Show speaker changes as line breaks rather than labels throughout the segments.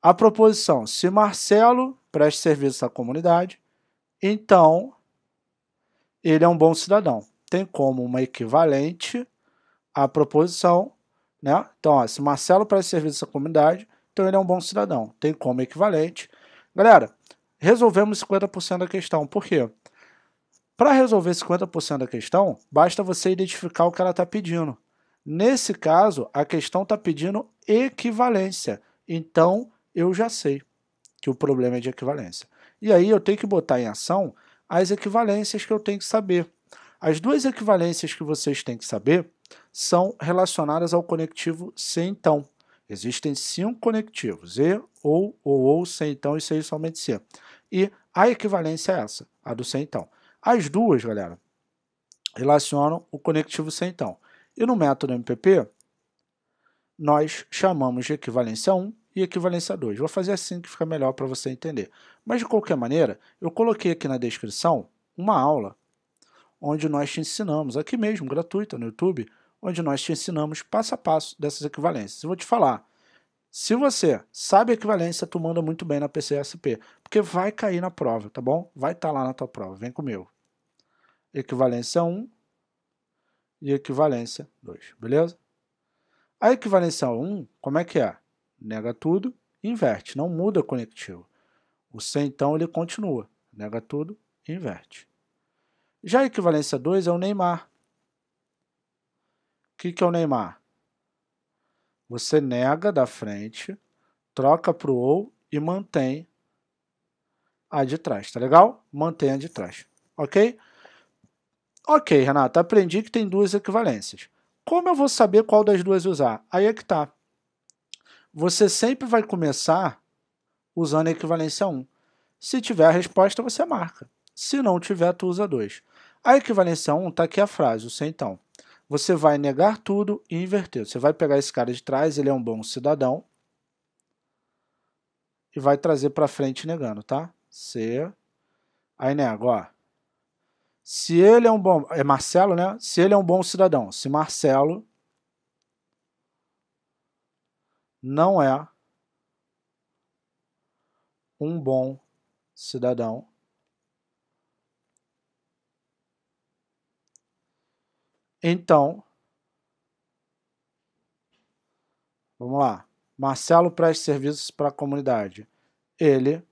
A proposição: se Marcelo presta serviço à comunidade, então ele é um bom cidadão. Tem como uma equivalente à proposição, né? Então, ó, se Marcelo presta serviço à comunidade, então ele é um bom cidadão. Tem como equivalente. Galera, resolvemos 50% da questão. Por quê? Para resolver 50% da questão, basta você identificar o que ela está pedindo. Nesse caso, a questão está pedindo equivalência. Então, eu já sei que o problema é de equivalência. E aí eu tenho que botar em ação as equivalências que eu tenho que saber. As duas equivalências que vocês têm que saber são relacionadas ao conectivo se então. Existem cinco conectivos, e, ou, ou, ou, se então e se somente se. E a equivalência é essa, a do se então. As duas, galera, relacionam o conectivo se então. E no método MPP, nós chamamos de equivalência 1 e equivalência 2. Vou fazer assim que fica melhor para você entender. Mas de qualquer maneira, eu coloquei aqui na descrição uma aula onde nós te ensinamos, aqui mesmo, gratuita no YouTube, onde nós te ensinamos passo a passo dessas equivalências. Eu vou te falar, se você sabe equivalência, tu manda muito bem na PCSP, porque vai cair na prova, tá bom? Vai estar tá lá na tua prova, vem comigo. Equivalência 1 e equivalência 2, beleza? A equivalência 1, como é que é? nega tudo, inverte, não muda conectivo. O C, então, ele continua, nega tudo, inverte. Já a equivalência 2 é o Neymar. O que, que é o Neymar? Você nega da frente, troca para o ou e mantém a de trás, tá legal? Mantém a de trás, ok? Ok, Renata, aprendi que tem duas equivalências. Como eu vou saber qual das duas usar? Aí é que tá você sempre vai começar usando a equivalência 1. Se tiver a resposta, você marca. Se não tiver, tu usa 2. A equivalência 1 está aqui a frase, o então. Você vai negar tudo e inverter. Você vai pegar esse cara de trás, ele é um bom cidadão. E vai trazer para frente negando, tá? C. Aí nego, ó. Se ele é um bom... É Marcelo, né? Se ele é um bom cidadão. Se Marcelo não é um bom cidadão. Então, vamos lá. Marcelo presta serviços para a comunidade. Ele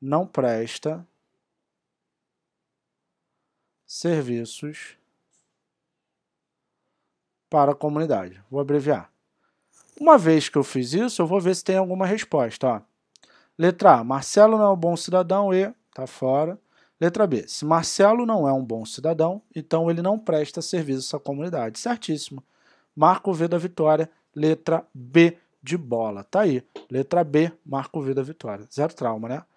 não presta serviços para a comunidade. Vou abreviar. Uma vez que eu fiz isso, eu vou ver se tem alguma resposta. Ó. Letra A, Marcelo não é um bom cidadão e está fora. Letra B, se Marcelo não é um bom cidadão, então ele não presta serviço à comunidade. Certíssimo. Marco V da vitória, letra B de bola. Tá aí. Letra B, Marco V da vitória. Zero trauma, né?